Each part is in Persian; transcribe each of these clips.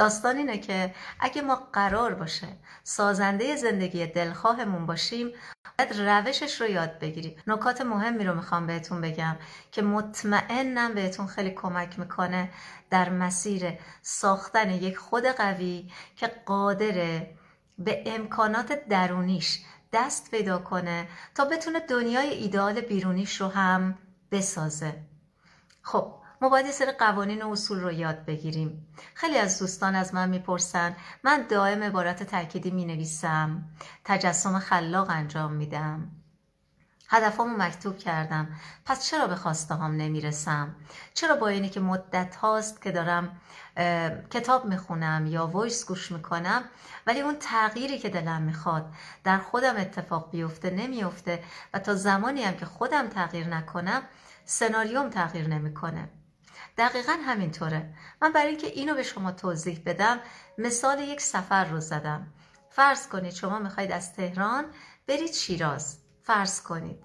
داستان اینه که اگه ما قرار باشه سازنده زندگی دلخواهمون باشیم باید روشش رو یاد بگیریم نکات مهمی رو میخوام بهتون بگم که مطمئنم بهتون خیلی کمک میکنه در مسیر ساختن یک خود قوی که قادره به امکانات درونیش دست پیدا کنه تا بتونه دنیای ایدال بیرونیش رو هم بسازه خب ما باید یه سری قوانین و اصول رو یاد بگیریم خیلی از دوستان از من میپرسن من دائم عبارت تأکیدی مینویسم تجسم خلاق انجام میدم هدفامو مکتوب کردم پس چرا به خواسته نمیرسم چرا با اینی که مدت هاست که دارم کتاب میخونم یا وایس گوش میکنم ولی اون تغییری که دلم میخواد در خودم اتفاق بیفته نمیفته و تا زمانی هم که خودم تغییر نکنم سناریوم تغییر نمیکنه دقیقا همینطوره من برای اینکه اینو به شما توضیح بدم مثال یک سفر رو زدم فرض کنید شما میخواید از تهران برید شیراز فرض کنید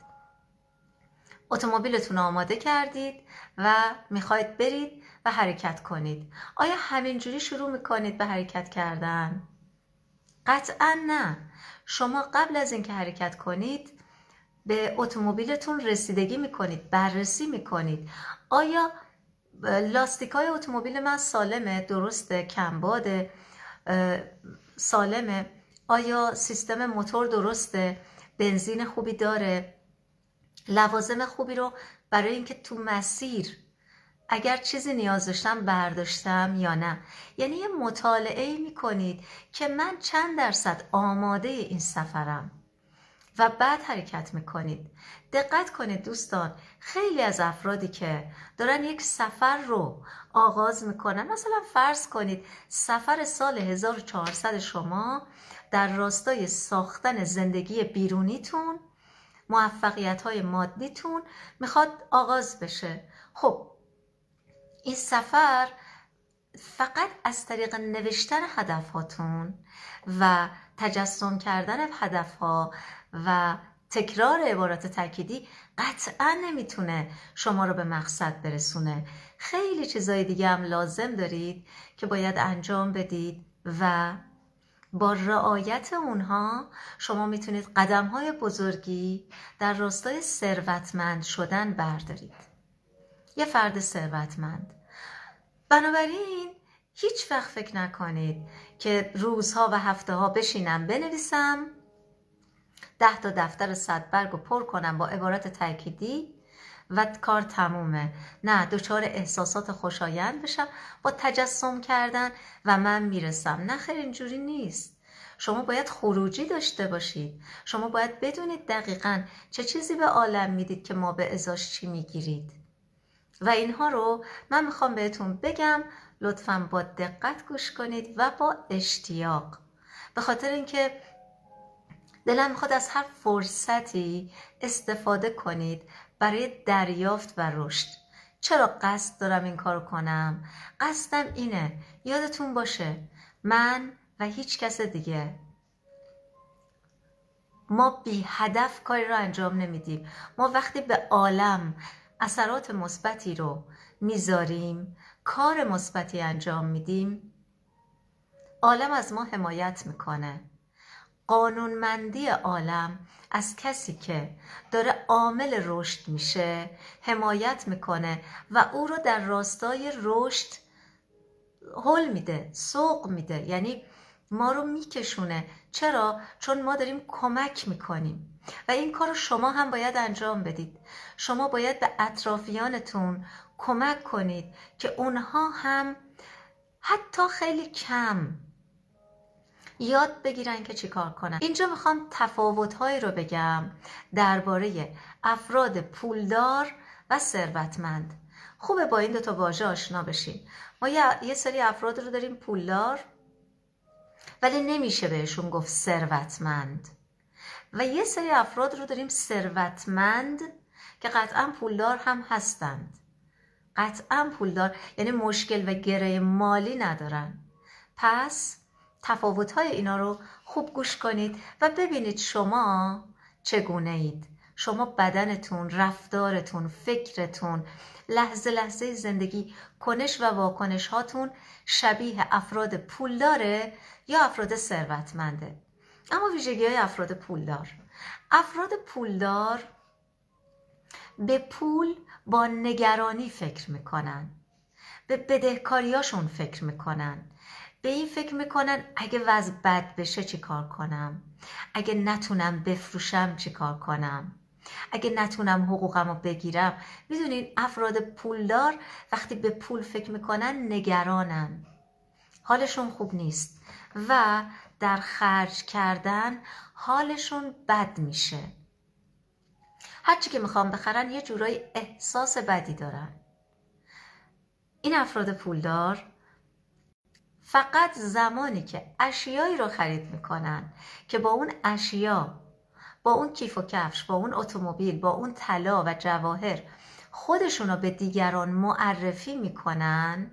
اتومبیلتون آماده کردید و میخواید برید و حرکت کنید آیا همینجوری شروع میکنید به حرکت کردن؟ قطعا نه شما قبل از اینکه حرکت کنید به اتومبیلتون رسیدگی میکنید بررسی میکنید آیا لاستیک های اتومبیل من سالمه درسته کمباده سالمه آیا سیستم موتور درسته بنزین خوبی داره لوازم خوبی رو برای اینکه تو مسیر اگر چیزی نیاز داشتم برداشتم یا نه یعنی یه مطالعه می کنید که من چند درصد آماده این سفرم و بعد حرکت میکنید دقت کنید دوستان خیلی از افرادی که دارن یک سفر رو آغاز میکنن مثلا فرض کنید سفر سال 1400 شما در راستای ساختن زندگی بیرونیتون موفقیت های مادیتون میخواد آغاز بشه خب این سفر فقط از طریق نوشتن هاتون و تجسم کردن هدفها و تکرار عبارات تکیدی قطعا نمیتونه شما رو به مقصد برسونه خیلی چیزای دیگه هم لازم دارید که باید انجام بدید و با رعایت اونها شما میتونید قدم های بزرگی در راستای ثروتمند شدن بردارید یه فرد ثروتمند بنابراین هیچ وقت فکر نکنید که روزها و هفته ها بشینم بنویسم ده تا دفتر برگ و پر کنم با عبارت تأکیدی و کار تمومه نه دچار احساسات خوشایند بشم با تجسم کردن و من میرسم نه خیر اینجوری نیست شما باید خروجی داشته باشید شما باید بدونید دقیقا چه چیزی به عالم میدید که ما به ازاش چی میگیرید و اینها رو من میخوام بهتون بگم لطفا با دقت گوش کنید و با اشتیاق به خاطر اینکه دلم خود از هر فرصتی استفاده کنید برای دریافت و رشد چرا قصد دارم این کار کنم؟ قصدم اینه یادتون باشه من و هیچ کس دیگه ما بی هدف کاری را انجام نمیدیم ما وقتی به عالم اثرات مثبتی رو میذاریم کار مثبتی انجام میدیم عالم از ما حمایت میکنه قانونمندی عالم از کسی که داره عامل رشد میشه حمایت میکنه و او رو در راستای رشد حل میده سوق میده یعنی ما رو میکشونه چرا؟ چون ما داریم کمک میکنیم و این کار رو شما هم باید انجام بدید شما باید به اطرافیانتون کمک کنید که اونها هم حتی خیلی کم یاد بگیرن که چیکار کنن اینجا میخوام تفاوتهایی رو بگم درباره افراد پولدار و ثروتمند خوبه با این دو تا واژه آشنا بشین ما یه سری افراد رو داریم پولدار ولی نمیشه بهشون گفت ثروتمند و یه سری افراد رو داریم ثروتمند که قطعا پولدار هم هستند قطعا پولدار یعنی مشکل و گره مالی ندارن پس تفاوت‌های اینا رو خوب گوش کنید و ببینید شما چگونه اید شما بدنتون، رفتارتون، فکرتون، لحظه لحظه زندگی، کنش و واکنش هاتون شبیه افراد پولداره یا افراد ثروتمنده. اما ویژگی های افراد پولدار افراد پولدار به پول با نگرانی فکر میکنن به بدهکاریاشون فکر میکنن به این فکر میکنن اگه وضع بد بشه چی کار کنم اگه نتونم بفروشم چی کار کنم اگه نتونم حقوقم رو بگیرم میدونین افراد پولدار وقتی به پول فکر میکنن نگرانن حالشون خوب نیست و در خرج کردن حالشون بد میشه هرچی که میخوام بخرن یه جورای احساس بدی دارن این افراد پولدار فقط زمانی که اشیایی رو خرید میکنن که با اون اشیا با اون کیف و کفش با اون اتومبیل با اون طلا و جواهر خودشون رو به دیگران معرفی میکنن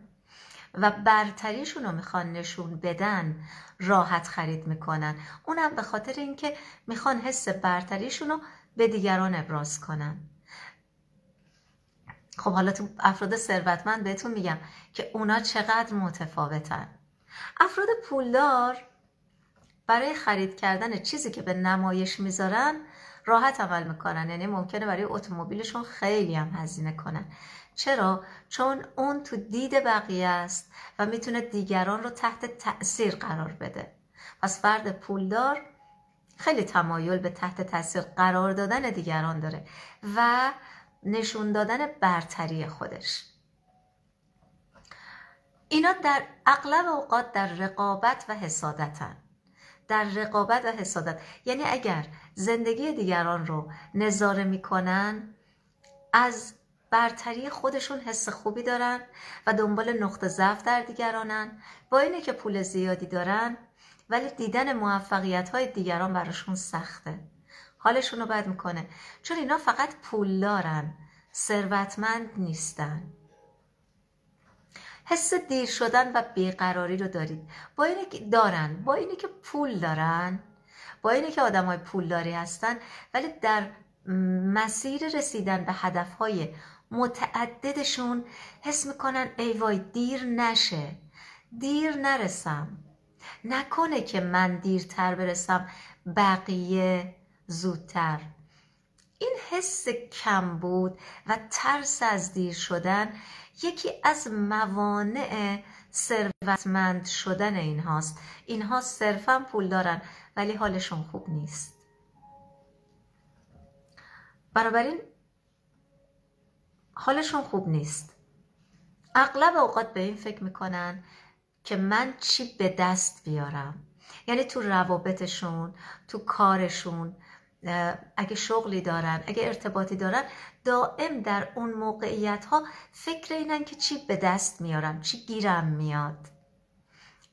و برتریشون رو میخوان نشون بدن راحت خرید میکنن اونم به خاطر اینکه میخوان حس برتریشون رو به دیگران ابراز کنن خب حالا تو افراد ثروتمند بهتون میگم که اونا چقدر متفاوتن افراد پولدار برای خرید کردن چیزی که به نمایش میذارن راحت عمل میکنن یعنی ممکنه برای اتومبیلشون خیلی هم هزینه کنن چرا چون اون تو دید بقیه است و میتونه دیگران رو تحت تاثیر قرار بده پس فرد پولدار خیلی تمایل به تحت تاثیر قرار دادن دیگران داره و نشون دادن برتری خودش اینا در اغلب اوقات در رقابت و حسادتن در رقابت و حسادت یعنی اگر زندگی دیگران رو نظاره میکنن از برتری خودشون حس خوبی دارن و دنبال نقطه ضعف در دیگرانن با اینه که پول زیادی دارن ولی دیدن موفقیت های دیگران براشون سخته حالشون رو بد میکنه چون اینا فقط پول دارن ثروتمند نیستن حس دیر شدن و بیقراری رو دارید با اینه که دارن با اینه که پول دارن با اینه که آدم های پول داری هستن ولی در مسیر رسیدن به هدف های متعددشون حس میکنن ای وای دیر نشه دیر نرسم نکنه که من دیرتر برسم بقیه زودتر این حس کم بود و ترس از دیر شدن یکی از موانع ثروتمند شدن اینهاست اینها صرفا پول دارن ولی حالشون خوب نیست بنابراین حالشون خوب نیست اغلب اوقات به این فکر میکنن که من چی به دست بیارم یعنی تو روابطشون تو کارشون اگه شغلی دارن اگه ارتباطی دارن دائم در اون موقعیت ها فکر اینن که چی به دست میارم چی گیرم میاد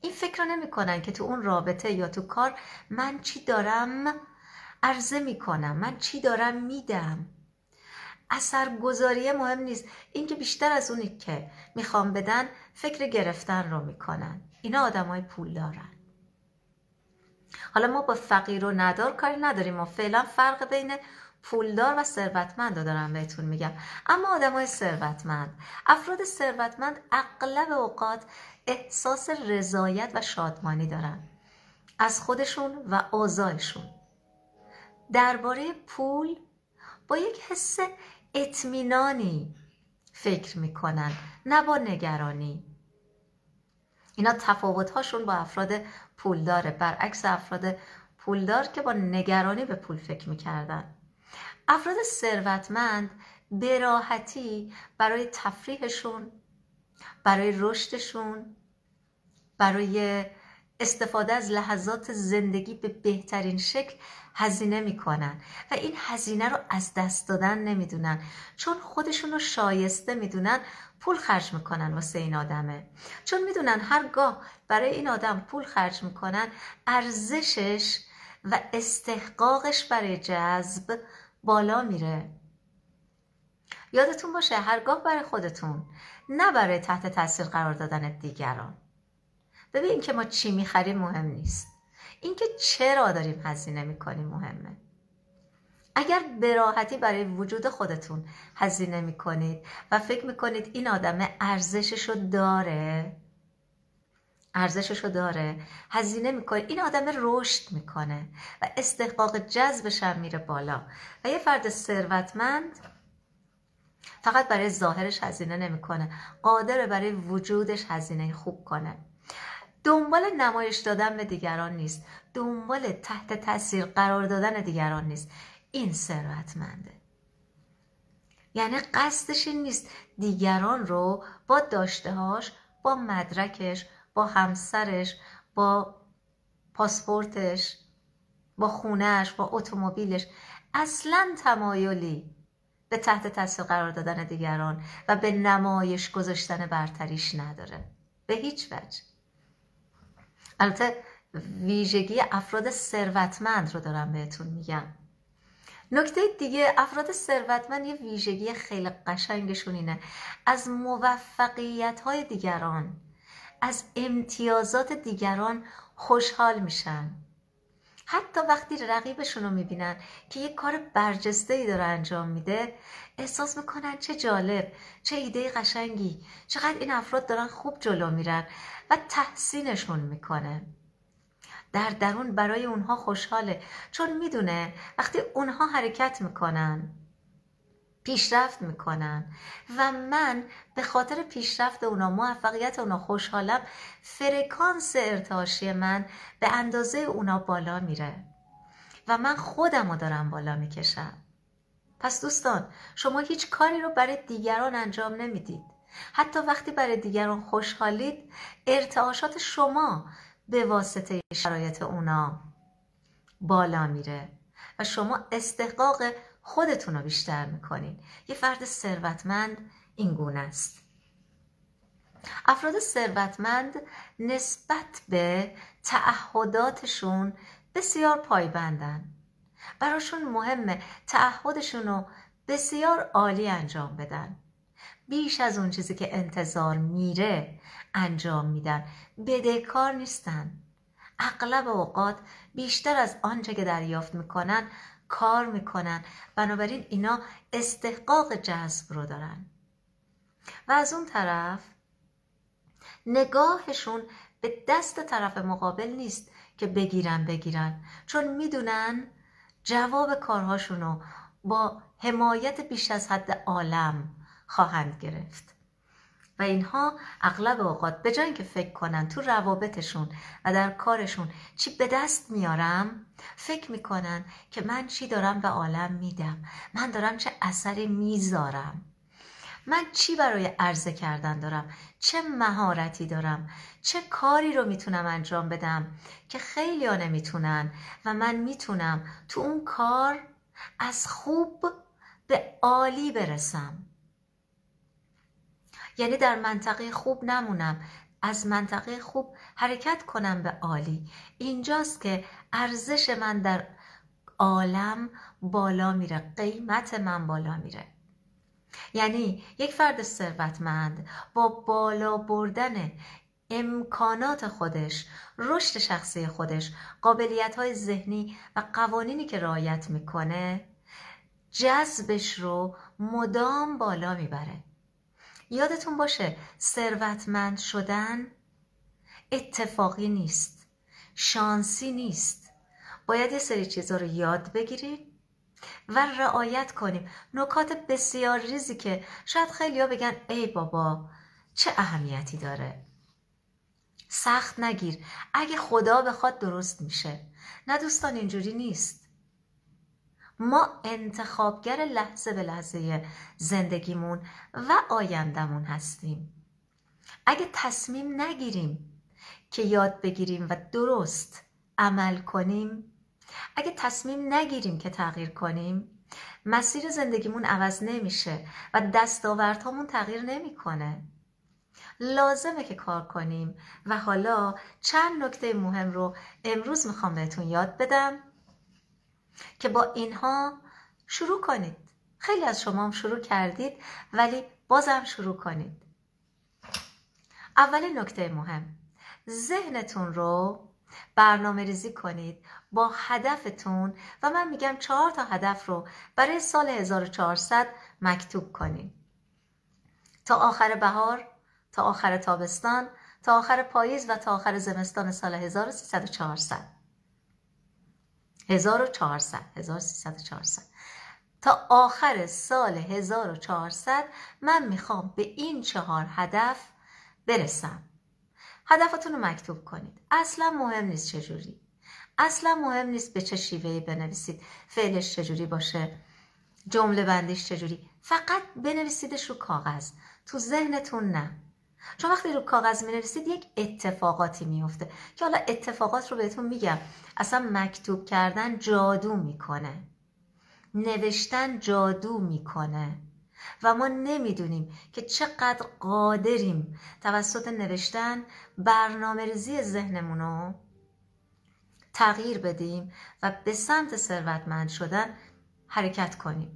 این فکر رو کنن که تو اون رابطه یا تو کار من چی دارم عرضه کنم من چی دارم میدم گذاریه مهم نیست اینکه بیشتر از اونی که میخوام بدن فکر گرفتن رو میکنن اینا آدمای پول دارن حالا ما با فقیر و ندار کاری نداریم ما فعلا فرق بین پولدار و ثروتمند رو دارم بهتون میگم اما آدمای ثروتمند افراد ثروتمند اغلب اوقات احساس رضایت و شادمانی دارن از خودشون و آزایشون درباره پول با یک حس اطمینانی فکر میکنن نه با نگرانی اینا تفاوت هاشون با افراد پولداره برعکس افراد پولدار که با نگرانی به پول فکر میکردن افراد ثروتمند به راحتی برای تفریحشون برای رشدشون برای استفاده از لحظات زندگی به بهترین شکل هزینه میکنن و این هزینه رو از دست دادن نمیدونن چون خودشون رو شایسته میدونن پول خرج میکنن واسه این آدمه چون میدونن هرگاه برای این آدم پول خرج میکنن ارزشش و استحقاقش برای جذب بالا میره یادتون باشه هرگاه برای خودتون نه برای تحت تاثیر قرار دادن دیگران ببین که ما چی میخریم مهم نیست اینکه چرا داریم هزینه میکنیم مهمه اگر براحتی برای وجود خودتون هزینه میکنید و فکر میکنید این آدم ارزشش رو داره ارزشش رو داره هزینه میکنه این آدم رشد میکنه و استحقاق جذبش هم میره بالا و یه فرد ثروتمند فقط برای ظاهرش هزینه نمیکنه قادر برای وجودش هزینه خوب کنه دنبال نمایش دادن به دیگران نیست دنبال تحت تاثیر قرار دادن دیگران نیست این ثروتمنده یعنی قصدش این نیست دیگران رو با داشتههاش با مدرکش با همسرش با پاسپورتش با خونهش با اتومبیلش اصلا تمایلی به تحت تاثیر قرار دادن دیگران و به نمایش گذاشتن برتریش نداره به هیچ وجه البته ویژگی افراد ثروتمند رو دارم بهتون میگم نکته دیگه افراد ثروتمند یه ویژگی خیلی قشنگشون اینه از موفقیت های دیگران از امتیازات دیگران خوشحال میشن حتی وقتی رقیبشون رو میبینن که یک کار برجسته ای داره انجام میده احساس میکنن چه جالب چه ایده قشنگی چقدر این افراد دارن خوب جلو میرن و تحسینشون میکنه در درون برای اونها خوشحاله چون میدونه وقتی اونها حرکت میکنن پیشرفت میکنن و من به خاطر پیشرفت اونا موفقیت اونا خوشحالم فرکانس ارتعاشی من به اندازه اونا بالا میره و من خودم رو دارم بالا میکشم پس دوستان شما هیچ کاری رو برای دیگران انجام نمیدید حتی وقتی برای دیگران خوشحالید ارتعاشات شما به واسطه شرایط اونا بالا میره و شما استحقاق خودتون رو بیشتر میکنین یه فرد ثروتمند این گونه است افراد ثروتمند نسبت به تعهداتشون بسیار پایبندن براشون مهمه تعهدشون رو بسیار عالی انجام بدن بیش از اون چیزی که انتظار میره انجام میدن بدهکار نیستن اغلب اوقات بیشتر از آنچه که دریافت میکنن کار میکنن بنابراین اینا استحقاق جذب رو دارن و از اون طرف نگاهشون به دست طرف مقابل نیست که بگیرن بگیرن چون میدونن جواب کارهاشون رو با حمایت بیش از حد عالم خواهند گرفت و اینها اغلب اوقات به جای که فکر کنن تو روابطشون و در کارشون چی به دست میارم فکر میکنن که من چی دارم به عالم میدم من دارم چه اثری میذارم من چی برای عرضه کردن دارم چه مهارتی دارم چه کاری رو میتونم انجام بدم که خیلی ها نمیتونن و من میتونم تو اون کار از خوب به عالی برسم یعنی در منطقه خوب نمونم از منطقه خوب حرکت کنم به عالی اینجاست که ارزش من در عالم بالا میره قیمت من بالا میره یعنی یک فرد ثروتمند با بالا بردن امکانات خودش رشد شخصی خودش قابلیت های ذهنی و قوانینی که رعایت میکنه جذبش رو مدام بالا میبره یادتون باشه ثروتمند شدن اتفاقی نیست شانسی نیست باید یه سری چیزها رو یاد بگیریم و رعایت کنیم نکات بسیار ریزی که شاید خیلی ها بگن ای بابا چه اهمیتی داره سخت نگیر اگه خدا بخواد درست میشه نه دوستان اینجوری نیست ما انتخابگر لحظه به لحظه زندگیمون و آیندهمون هستیم اگه تصمیم نگیریم که یاد بگیریم و درست عمل کنیم اگه تصمیم نگیریم که تغییر کنیم مسیر زندگیمون عوض نمیشه و دستاوردهامون تغییر نمیکنه لازمه که کار کنیم و حالا چند نکته مهم رو امروز میخوام بهتون یاد بدم که با اینها شروع کنید خیلی از شما هم شروع کردید ولی بازم شروع کنید اولین نکته مهم ذهنتون رو برنامه ریزی کنید با هدفتون و من میگم چهار تا هدف رو برای سال 1400 مکتوب کنید تا آخر بهار تا آخر تابستان تا آخر پاییز و تا آخر زمستان سال 1300 1400 تا آخر سال 1400 من میخوام به این چهار هدف برسم هدفتون رو مکتوب کنید اصلا مهم نیست چجوری اصلا مهم نیست به چه شیوهی بنویسید فعلش چجوری باشه جمله بندیش چجوری فقط بنویسیدش رو کاغذ تو ذهنتون نه چون وقتی رو کاغذ می نویسید یک اتفاقاتی میفته که حالا اتفاقات رو بهتون میگم اصلا مکتوب کردن جادو میکنه نوشتن جادو میکنه و ما نمیدونیم که چقدر قادریم توسط نوشتن برنامه ریزی ذهنمون رو تغییر بدیم و به سمت ثروتمند شدن حرکت کنیم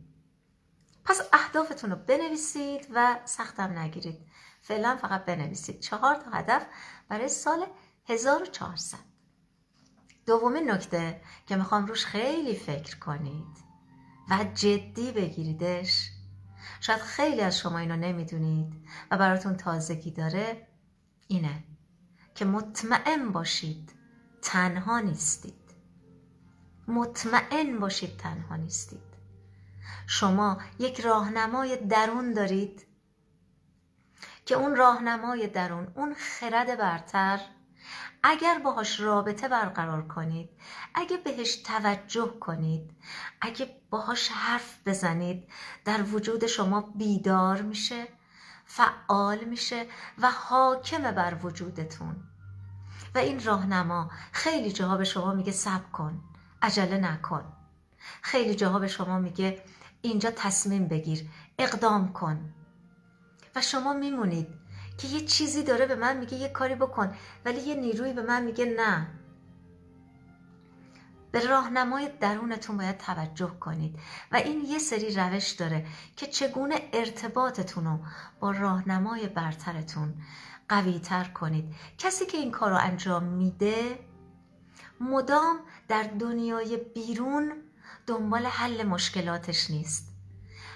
پس اهدافتون رو بنویسید و سختم نگیرید فعلا فقط بنویسید چهار تا هدف برای سال 1400 دومین نکته که میخوام روش خیلی فکر کنید و جدی بگیریدش شاید خیلی از شما اینو نمیدونید و براتون تازگی داره اینه که مطمئن باشید تنها نیستید مطمئن باشید تنها نیستید شما یک راهنمای درون دارید که اون راهنمای درون اون خرد برتر اگر باهاش رابطه برقرار کنید اگه بهش توجه کنید اگه باهاش حرف بزنید در وجود شما بیدار میشه فعال میشه و حاکم بر وجودتون و این راهنما خیلی جاها به شما میگه صبر کن عجله نکن خیلی جاها به شما میگه اینجا تصمیم بگیر اقدام کن و شما میمونید که یه چیزی داره به من میگه یه کاری بکن ولی یه نیروی به من میگه نه به راهنمای درونتون باید توجه کنید و این یه سری روش داره که چگونه ارتباطتون رو با راهنمای برترتون تر کنید کسی که این کار رو انجام میده مدام در دنیای بیرون دنبال حل مشکلاتش نیست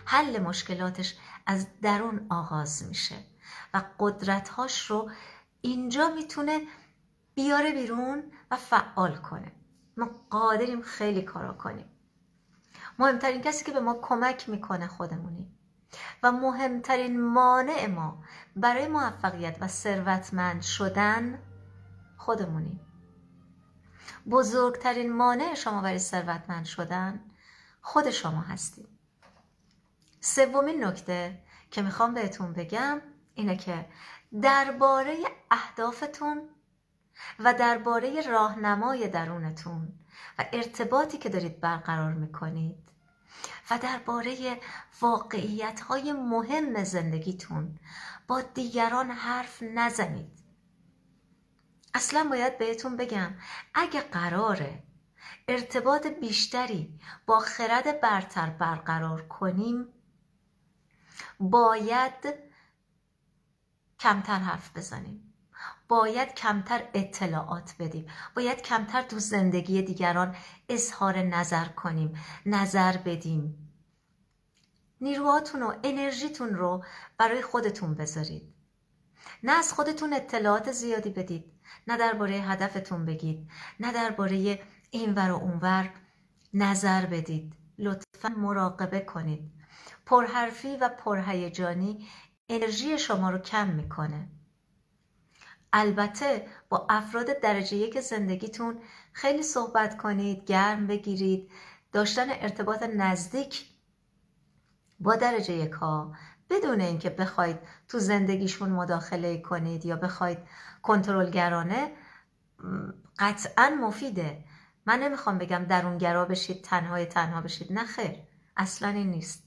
حل مشکلاتش از درون آغاز میشه و قدرتهاش رو اینجا میتونه بیاره بیرون و فعال کنه ما قادریم خیلی کارا کنیم مهمترین کسی که به ما کمک میکنه خودمونیم و مهمترین مانع ما برای موفقیت و ثروتمند شدن خودمونیم بزرگترین مانع شما برای ثروتمند شدن خود شما هستید سومین نکته که میخوام بهتون بگم اینه که درباره اهدافتون و درباره راهنمای درونتون و ارتباطی که دارید برقرار میکنید و درباره واقعیت های مهم زندگیتون با دیگران حرف نزنید اصلا باید بهتون بگم اگه قراره ارتباط بیشتری با خرد برتر برقرار کنیم باید کمتر حرف بزنیم باید کمتر اطلاعات بدیم باید کمتر تو زندگی دیگران اظهار نظر کنیم نظر بدیم نیروهاتون و انرژیتون رو برای خودتون بذارید نه از خودتون اطلاعات زیادی بدید نه درباره هدفتون بگید نه درباره اینور و اونور نظر بدید لطفا مراقبه کنید پرحرفی و پرهیجانی انرژی شما رو کم میکنه البته با افراد درجه یک زندگیتون خیلی صحبت کنید گرم بگیرید داشتن ارتباط نزدیک با درجه یک ها بدون اینکه بخواید تو زندگیشون مداخله کنید یا بخواید کنترلگرانه قطعا مفیده من نمیخوام بگم درونگرا بشید تنهای تنها بشید نه خیر اصلا این نیست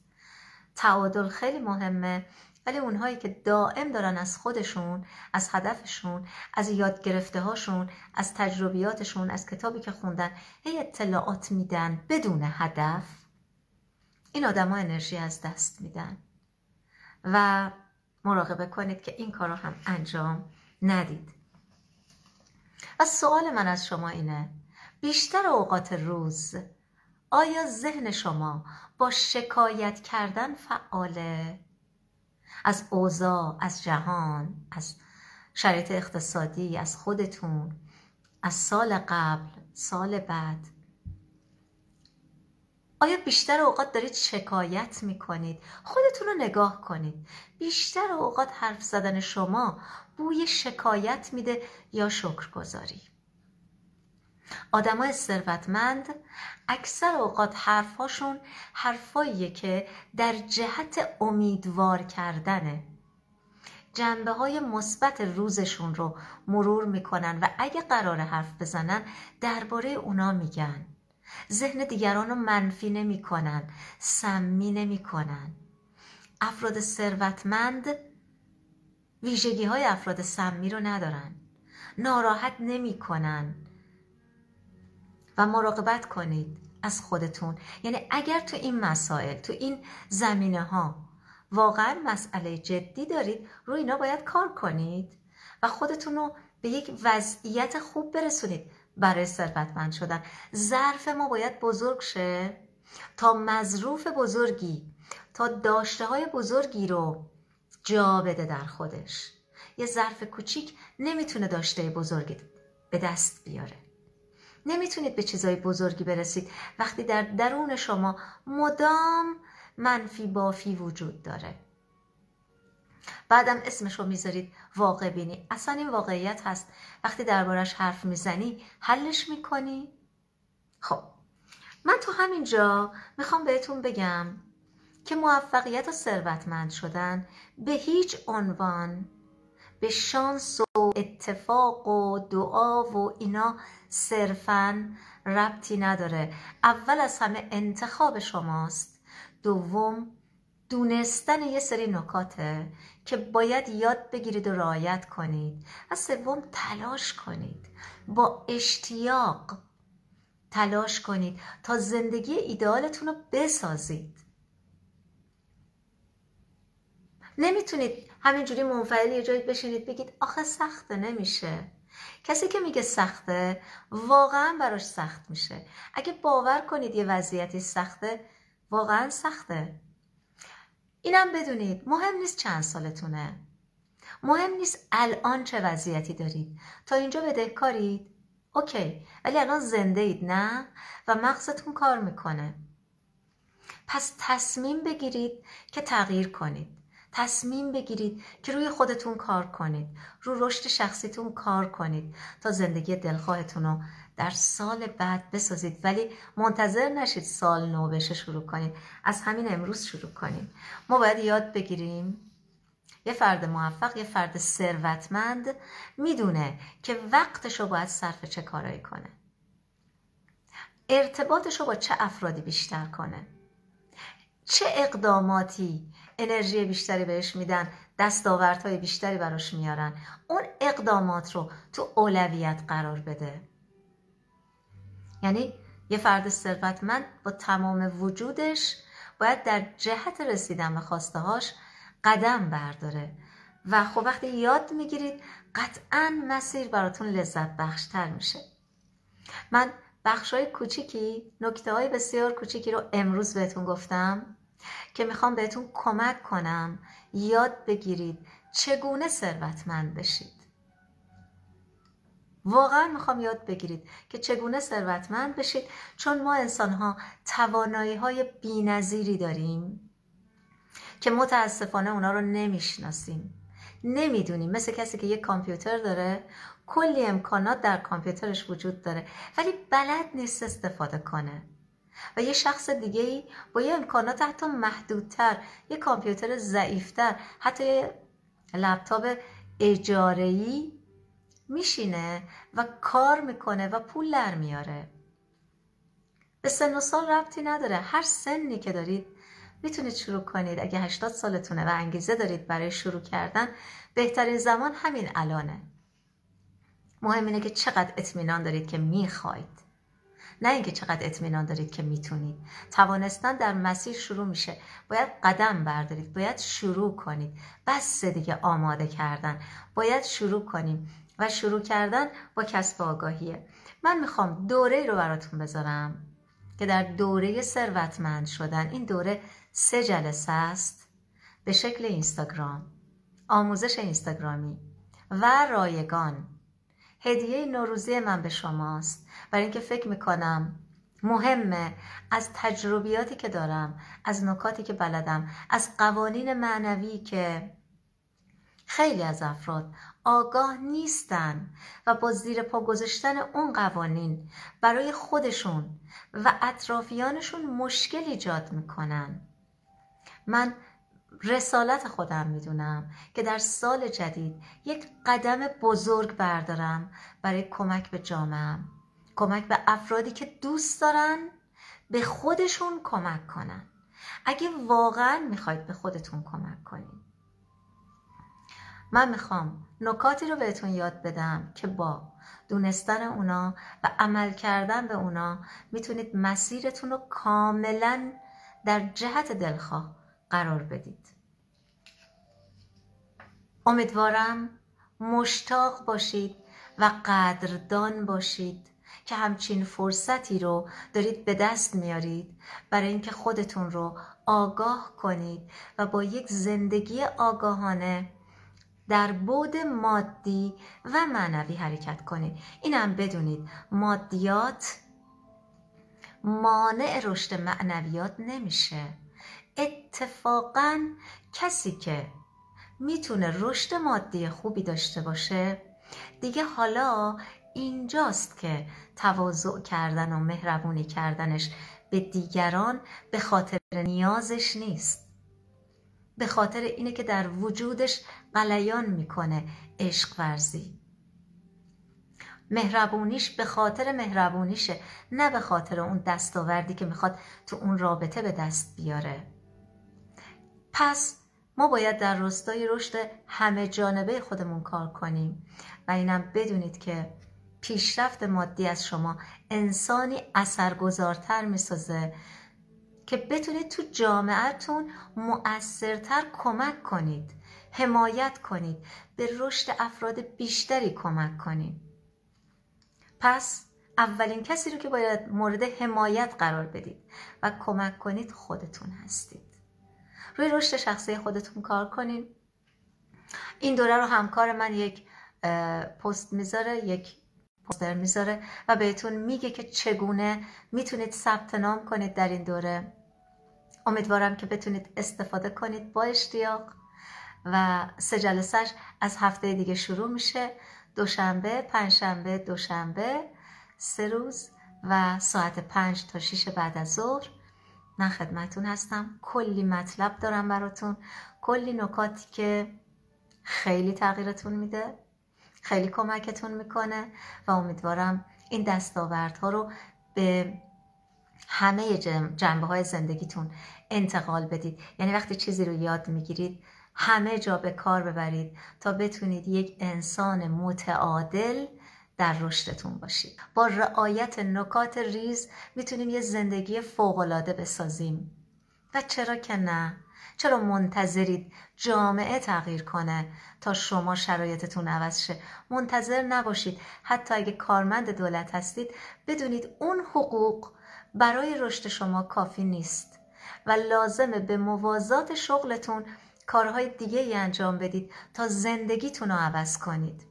تعادل خیلی مهمه ولی اونهایی که دائم دارن از خودشون از هدفشون از یاد گرفته هاشون از تجربیاتشون از کتابی که خوندن هی اطلاعات میدن بدون هدف این آدما انرژی از دست میدن و مراقبه کنید که این کار رو هم انجام ندید و سوال من از شما اینه بیشتر اوقات روز آیا ذهن شما با شکایت کردن فعاله؟ از اوضاع، از جهان، از شرایط اقتصادی، از خودتون، از سال قبل، سال بعد آیا بیشتر اوقات دارید شکایت میکنید؟ خودتون رو نگاه کنید بیشتر اوقات حرف زدن شما بوی شکایت میده یا شکرگذاری آدمای ثروتمند اکثر اوقات حرفاشون حرفاییه که در جهت امیدوار کردنه جنبه های مثبت روزشون رو مرور میکنن و اگه قرار حرف بزنن درباره اونا میگن ذهن دیگران رو منفی نمیکنن سمی نمیکنن افراد ثروتمند ویژگی های افراد سمی رو ندارن ناراحت نمیکنن و مراقبت کنید از خودتون یعنی اگر تو این مسائل تو این زمینه ها واقعا مسئله جدی دارید روی اینا باید کار کنید و خودتون رو به یک وضعیت خوب برسونید برای ثروتمند شدن ظرف ما باید بزرگ شه تا مظروف بزرگی تا داشته های بزرگی رو جا بده در خودش یه ظرف کوچیک نمیتونه داشته بزرگی به دست بیاره نمیتونید به چیزای بزرگی برسید وقتی در درون شما مدام منفی بافی وجود داره بعدم اسمش رو میذارید واقع بینی اصلا این واقعیت هست وقتی دربارش حرف میزنی حلش میکنی خب من تو همینجا میخوام بهتون بگم که موفقیت و ثروتمند شدن به هیچ عنوان به شانس و اتفاق و دعا و اینا صرفا ربطی نداره اول از همه انتخاب شماست دوم دونستن یه سری نکاته که باید یاد بگیرید و رعایت کنید و سوم تلاش کنید با اشتیاق تلاش کنید تا زندگی ایدالتون رو بسازید نمیتونید همینجوری منفعل یه جایی بشینید بگید آخه سخته نمیشه کسی که میگه سخته واقعا براش سخت میشه اگه باور کنید یه وضعیتی سخته واقعا سخته اینم بدونید مهم نیست چند سالتونه مهم نیست الان چه وضعیتی دارید تا اینجا کارید؟ اوکی ولی الان زنده اید نه و مغزتون کار میکنه پس تصمیم بگیرید که تغییر کنید تصمیم بگیرید که روی خودتون کار کنید رو رشد شخصیتون کار کنید تا زندگی دلخواهتون رو در سال بعد بسازید ولی منتظر نشید سال نو بشه شروع کنید از همین امروز شروع کنید ما باید یاد بگیریم یه فرد موفق یه فرد ثروتمند میدونه که وقتش رو باید صرف چه کارایی کنه ارتباطش رو با چه افرادی بیشتر کنه چه اقداماتی انرژی بیشتری بهش میدن دستاوردهای بیشتری براش میارن اون اقدامات رو تو اولویت قرار بده یعنی یه فرد ثروتمند با تمام وجودش باید در جهت رسیدن به خواسته قدم برداره و خب وقتی یاد میگیرید قطعا مسیر براتون لذت بخشتر میشه من بخش کوچیکی نکته های بسیار کوچیکی رو امروز بهتون گفتم که میخوام بهتون کمک کنم یاد بگیرید چگونه ثروتمند بشید واقعا میخوام یاد بگیرید که چگونه ثروتمند بشید چون ما انسان ها توانایی های بینظیری داریم که متاسفانه اونا رو نمیشناسیم نمیدونیم مثل کسی که یک کامپیوتر داره کلی امکانات در کامپیوترش وجود داره ولی بلد نیست استفاده کنه و یه شخص دیگه ای با یه امکانات حتی محدودتر یه کامپیوتر ضعیفتر حتی لپتاپ اجاره‌ای میشینه و کار میکنه و پول در میاره به سن و سال ربطی نداره هر سنی که دارید میتونید شروع کنید اگه 80 سالتونه و انگیزه دارید برای شروع کردن بهترین زمان همین الانه مهم اینه که چقدر اطمینان دارید که میخواید نه اینکه چقدر اطمینان دارید که میتونید توانستن در مسیر شروع میشه باید قدم بردارید باید شروع کنید بس دیگه آماده کردن باید شروع کنیم و شروع کردن با کسب آگاهیه من میخوام دوره رو براتون بذارم که در دوره ثروتمند شدن این دوره سه جلسه است به شکل اینستاگرام آموزش اینستاگرامی و رایگان هدیه نوروزی من به شماست برای اینکه فکر میکنم مهمه از تجربیاتی که دارم از نکاتی که بلدم از قوانین معنوی که خیلی از افراد آگاه نیستن و با زیر پا گذاشتن اون قوانین برای خودشون و اطرافیانشون مشکل ایجاد میکنن من رسالت خودم میدونم که در سال جدید یک قدم بزرگ بردارم برای کمک به جامعهم کمک به افرادی که دوست دارن به خودشون کمک کنن اگه واقعا میخواید به خودتون کمک کنید من میخوام نکاتی رو بهتون یاد بدم که با دونستن اونا و عمل کردن به اونا میتونید مسیرتون رو کاملا در جهت دلخواه قرار بدید امیدوارم مشتاق باشید و قدردان باشید که همچین فرصتی رو دارید به دست میارید برای اینکه خودتون رو آگاه کنید و با یک زندگی آگاهانه در بود مادی و معنوی حرکت کنید اینم بدونید مادیات مانع رشد معنویات نمیشه اتفاقا کسی که میتونه رشد مادی خوبی داشته باشه دیگه حالا اینجاست که تواضع کردن و مهربونی کردنش به دیگران به خاطر نیازش نیست به خاطر اینه که در وجودش غلیان میکنه عشق ورزی مهربونیش به خاطر مهربونیشه نه به خاطر اون دستاوردی که میخواد تو اون رابطه به دست بیاره پس ما باید در راستای رشد همه جانبه خودمون کار کنیم و اینم بدونید که پیشرفت مادی از شما انسانی اثرگذارتر میسازه که بتونید تو جامعتون مؤثرتر کمک کنید حمایت کنید به رشد افراد بیشتری کمک کنید پس اولین کسی رو که باید مورد حمایت قرار بدید و کمک کنید خودتون هستید روی رشد شخصی خودتون کار کنین این دوره رو همکار من یک پست میذاره یک پوستر میذاره و بهتون میگه که چگونه میتونید ثبت نام کنید در این دوره امیدوارم که بتونید استفاده کنید با اشتیاق و سه از هفته دیگه شروع میشه دوشنبه، پنجشنبه، دوشنبه سه روز و ساعت پنج تا شیش بعد از ظهر من خدمتون هستم کلی مطلب دارم براتون کلی نکاتی که خیلی تغییرتون میده خیلی کمکتون میکنه و امیدوارم این دستاوردها رو به همه جنبه های زندگیتون انتقال بدید یعنی وقتی چیزی رو یاد میگیرید همه جا به کار ببرید تا بتونید یک انسان متعادل در رشدتون باشید با رعایت نکات ریز میتونیم یه زندگی فوقالعاده بسازیم و چرا که نه چرا منتظرید جامعه تغییر کنه تا شما شرایطتون عوض شه منتظر نباشید حتی اگه کارمند دولت هستید بدونید اون حقوق برای رشد شما کافی نیست و لازمه به موازات شغلتون کارهای دیگه ای انجام بدید تا زندگیتون رو عوض کنید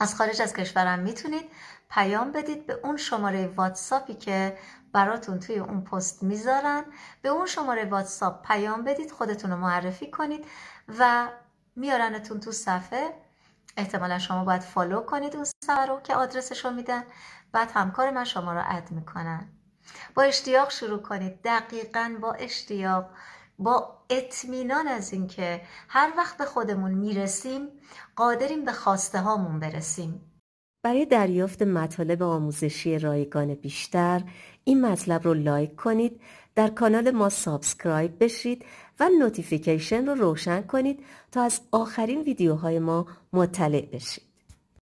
از خارج از کشورم میتونید پیام بدید به اون شماره واتساپی که براتون توی اون پست میذارن به اون شماره واتساپ پیام بدید خودتون رو معرفی کنید و میارنتون تو صفحه احتمالا شما باید فالو کنید اون صفحه رو که آدرسش رو میدن بعد همکار من شما رو اد میکنن با اشتیاق شروع کنید دقیقا با اشتیاق با اطمینان از اینکه هر وقت به خودمون میرسیم قادریم به خواسته هامون برسیم برای دریافت مطالب آموزشی رایگان بیشتر این مطلب رو لایک کنید در کانال ما سابسکرایب بشید و نوتیفیکیشن رو روشن کنید تا از آخرین ویدیوهای ما مطلع بشید